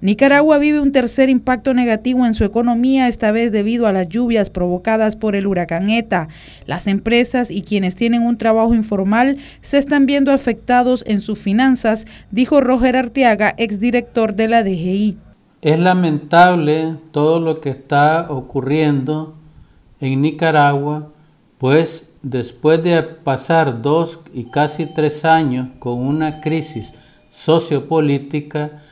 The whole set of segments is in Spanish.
Nicaragua vive un tercer impacto negativo en su economía, esta vez debido a las lluvias provocadas por el huracán ETA. Las empresas y quienes tienen un trabajo informal se están viendo afectados en sus finanzas, dijo Roger Arteaga, exdirector de la DGI. Es lamentable todo lo que está ocurriendo en Nicaragua, pues después de pasar dos y casi tres años con una crisis sociopolítica,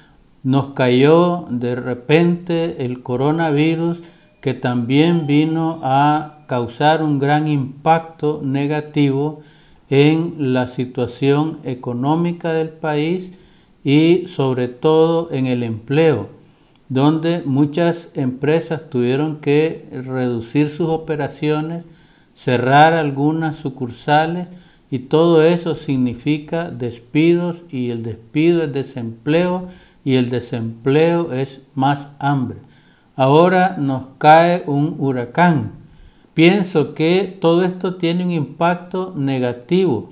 nos cayó de repente el coronavirus que también vino a causar un gran impacto negativo en la situación económica del país y sobre todo en el empleo, donde muchas empresas tuvieron que reducir sus operaciones, cerrar algunas sucursales y todo eso significa despidos y el despido es desempleo y el desempleo es más hambre. Ahora nos cae un huracán. Pienso que todo esto tiene un impacto negativo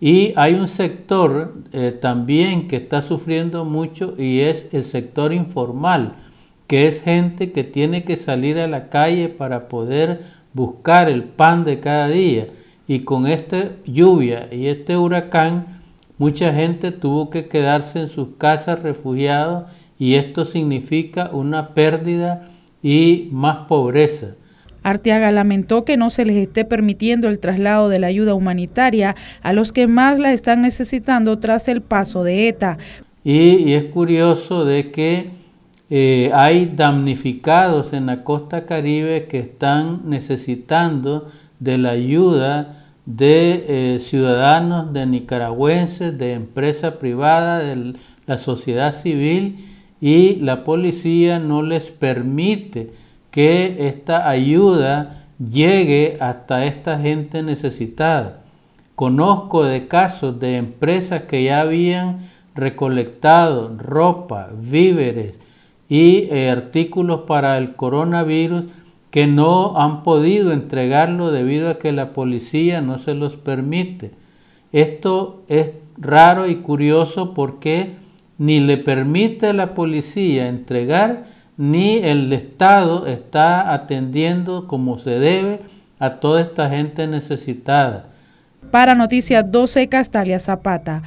y hay un sector eh, también que está sufriendo mucho y es el sector informal, que es gente que tiene que salir a la calle para poder buscar el pan de cada día. Y con esta lluvia y este huracán, Mucha gente tuvo que quedarse en sus casas refugiados y esto significa una pérdida y más pobreza. Arteaga lamentó que no se les esté permitiendo el traslado de la ayuda humanitaria a los que más la están necesitando tras el paso de ETA. Y, es curioso de que eh, hay damnificados en la costa caribe que están necesitando de la ayuda de eh, ciudadanos, de nicaragüenses, de empresa privada, de la sociedad civil y la policía no les permite que esta ayuda llegue hasta esta gente necesitada. Conozco de casos de empresas que ya habían recolectado ropa, víveres y eh, artículos para el coronavirus que no han podido entregarlo debido a que la policía no se los permite. Esto es raro y curioso porque ni le permite a la policía entregar, ni el Estado está atendiendo como se debe a toda esta gente necesitada. Para Noticias 12, Castalia Zapata.